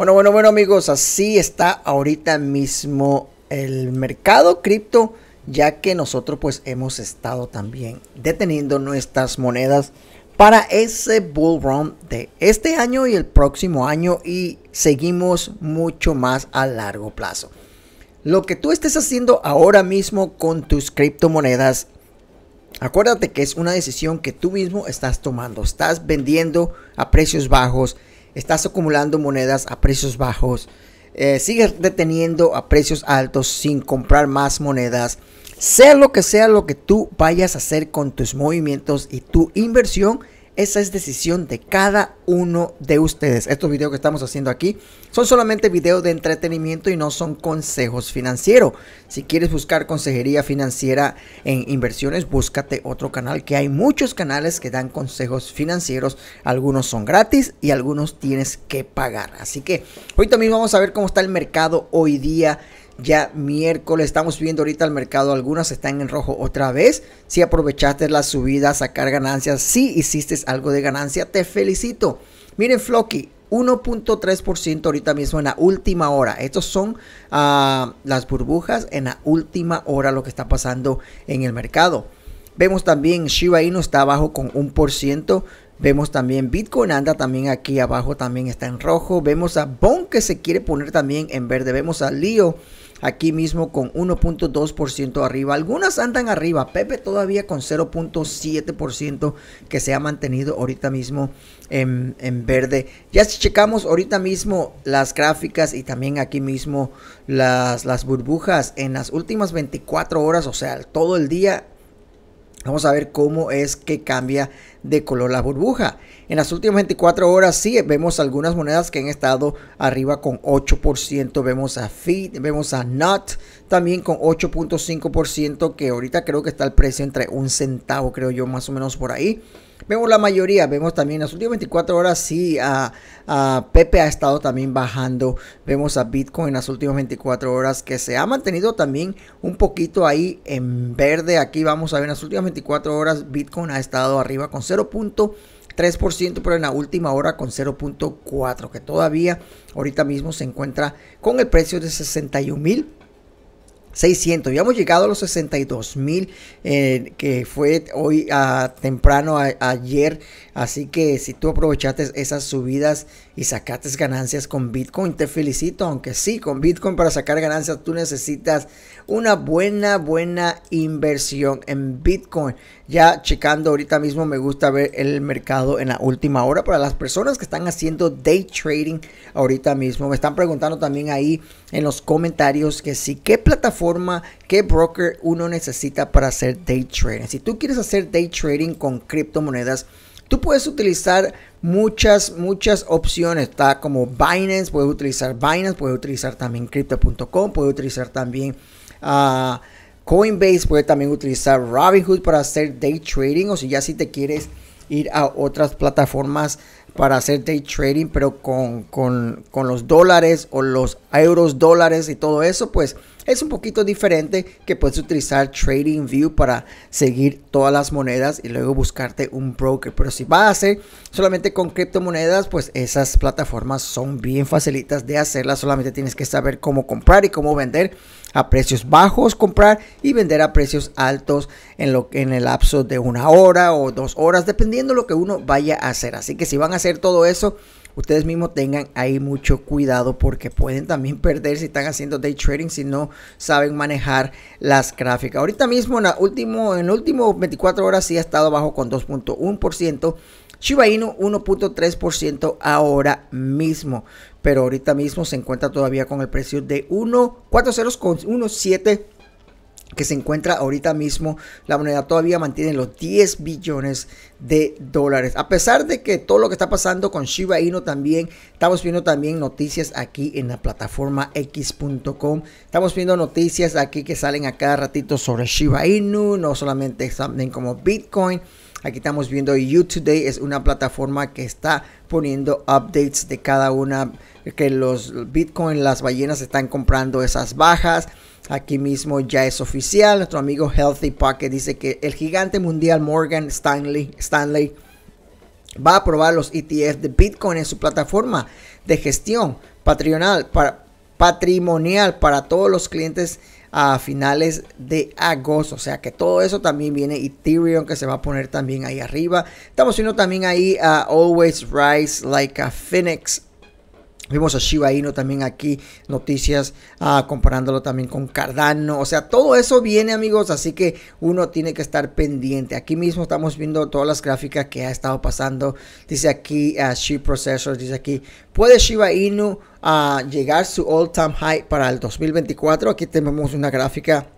Bueno, bueno, bueno amigos, así está ahorita mismo el mercado cripto, ya que nosotros pues hemos estado también deteniendo nuestras monedas para ese bull run de este año y el próximo año y seguimos mucho más a largo plazo. Lo que tú estés haciendo ahora mismo con tus criptomonedas, acuérdate que es una decisión que tú mismo estás tomando, estás vendiendo a precios bajos estás acumulando monedas a precios bajos, eh, sigues deteniendo a precios altos sin comprar más monedas. Sea lo que sea lo que tú vayas a hacer con tus movimientos y tu inversión, esa es decisión de cada uno de ustedes. Estos videos que estamos haciendo aquí son solamente videos de entretenimiento y no son consejos financieros. Si quieres buscar consejería financiera en inversiones, búscate otro canal que hay muchos canales que dan consejos financieros. Algunos son gratis y algunos tienes que pagar. Así que hoy también vamos a ver cómo está el mercado hoy día ya miércoles. Estamos viendo ahorita el mercado, algunas están en rojo otra vez. Si aprovechaste la subida, sacar ganancias, si hiciste algo de ganancia, te felicito. Miren, Floki, 1.3% ahorita mismo en la última hora. Estos son ah, las burbujas en la última hora, lo que está pasando en el mercado. Vemos también Shiba Inu está abajo con 1%. Vemos también Bitcoin anda también aquí abajo, también está en rojo. Vemos a Bond que se quiere poner también en verde. Vemos a Leo aquí mismo con 1.2% arriba. Algunas andan arriba, Pepe todavía con 0.7% que se ha mantenido ahorita mismo en, verde. Ya si checamos ahorita mismo las gráficas y también aquí mismo las, las burbujas en las últimas 24 horas, o sea, todo el día, vamos a ver cómo es que cambia de color la burbuja. En las últimas 24 horas sí vemos algunas monedas que han estado arriba con 8%. Vemos a FIT, vemos a NOT también con 8.5% que ahorita creo que está el precio entre un centavo creo yo más o menos por ahí. Vemos la mayoría, vemos también en las últimas 24 horas, sí, a, a, Pepe ha estado también bajando. Vemos a Bitcoin en las últimas 24 horas que se ha mantenido también un poquito ahí en verde. Aquí vamos a ver, en las últimas 24 horas Bitcoin ha estado arriba con 0.3%, pero en la última hora con 0.4%, que todavía ahorita mismo se encuentra con el precio de $61,600. ya hemos llegado a los $62,000 eh, que fue hoy ah, a, temprano ayer, así que si tú aprovechaste esas subidas y sacaste ganancias con Bitcoin. Te felicito, aunque sí, con Bitcoin para sacar ganancias tú necesitas una buena, buena inversión en Bitcoin. Ya checando ahorita mismo me gusta ver el mercado en la última hora para las personas que están haciendo day trading ahorita mismo. Me están preguntando también ahí en los comentarios que sí, qué plataforma, qué broker uno necesita para hacer day trading. Si tú quieres hacer day trading con criptomonedas, Tú puedes utilizar muchas, muchas opciones. Está como Binance, puedes utilizar Binance, puedes utilizar también crypto.com, puedes utilizar también ah, Coinbase, puedes también utilizar Robinhood para hacer day trading o si ya si te quieres ir a otras plataformas para hacer day trading, pero con, con los dólares o los euros dólares y todo eso, pues es un poquito diferente que puedes utilizar TradingView para seguir todas las monedas y luego buscarte un broker. Pero si vas a hacer solamente con criptomonedas, pues esas plataformas son bien facilitas de hacerlas. Solamente tienes que saber cómo comprar y cómo vender a precios bajos, comprar y vender a precios altos en, lo, en el lapso de una hora o dos horas, dependiendo lo que uno vaya a hacer. Así que si van a hacer todo eso, ustedes mismos tengan ahí mucho cuidado porque pueden también perder si están haciendo day trading si no saben manejar las gráficas. Ahorita mismo en las último en 24 horas sí ha estado bajo con 2.1%. Shiba 1.3% ahora mismo, pero ahorita mismo se encuentra todavía con el precio de 14017 que se encuentra ahorita mismo, la moneda todavía mantiene los 10 billones de dólares. A pesar de que todo lo que está pasando con Shiba Inu también, estamos viendo también noticias aquí en la plataforma x.com. Estamos viendo noticias aquí que salen a cada ratito sobre Shiba Inu, no solamente también como Bitcoin. Aquí estamos viendo YouTube. es una plataforma que está poniendo updates de cada una que los Bitcoin, las ballenas están comprando esas bajas. Aquí mismo ya es oficial. Nuestro amigo Healthy Pocket dice que el gigante mundial Morgan Stanley, Stanley va a aprobar los ETF de Bitcoin en su plataforma de gestión patrimonial para, patrimonial para todos los clientes a finales de agosto. O sea que todo eso también viene Ethereum que se va a poner también ahí arriba. Estamos viendo también ahí a Always Rise Like a Phoenix Vimos a Shiba Inu también aquí, noticias ah, comparándolo también con Cardano. O sea, todo eso viene, amigos, así que uno tiene que estar pendiente. Aquí mismo estamos viendo todas las gráficas que ha estado pasando. Dice aquí ah, a dice aquí, ¿puede Shiba Inu ah, llegar su all-time high para el 2024? Aquí tenemos una gráfica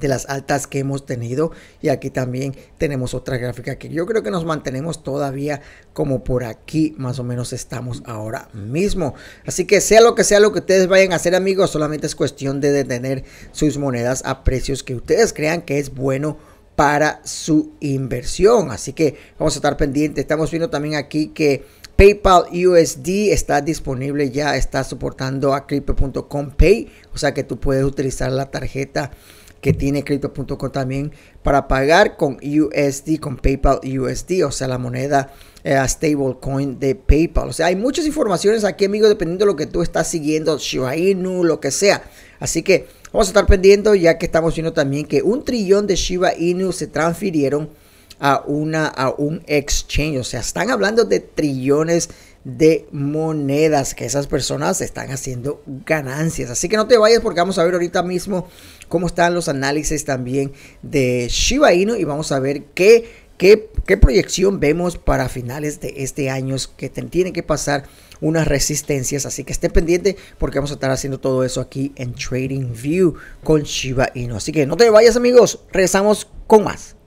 de las altas que hemos tenido y aquí también tenemos otra gráfica que yo creo que nos mantenemos todavía como por aquí más o menos estamos ahora mismo así que sea lo que sea lo que ustedes vayan a hacer amigos solamente es cuestión de detener sus monedas a precios que ustedes crean que es bueno para su inversión así que vamos a estar pendientes estamos viendo también aquí que PayPal USD está disponible ya, está soportando a crypto.com pay, o sea que tú puedes utilizar la tarjeta que tiene Crypto.com también para pagar con USD, con PayPal USD, o sea, la moneda eh, stablecoin de PayPal. O sea, hay muchas informaciones aquí, amigos, dependiendo de lo que tú estás siguiendo, Shiba Inu, lo que sea. Así que vamos a estar pendientes ya que estamos viendo también que un trillón de Shiba Inu se transfirieron a, una, a un exchange. O sea, están hablando de trillones de monedas que esas personas están haciendo ganancias. Así que no te vayas porque vamos a ver ahorita mismo cómo están los análisis también de Shiba Inu y vamos a ver qué, qué, qué proyección vemos para finales de este año que tienen que pasar unas resistencias. Así que esté pendiente porque vamos a estar haciendo todo eso aquí en Trading View con Shiba Inu. Así que no te vayas amigos, regresamos con más.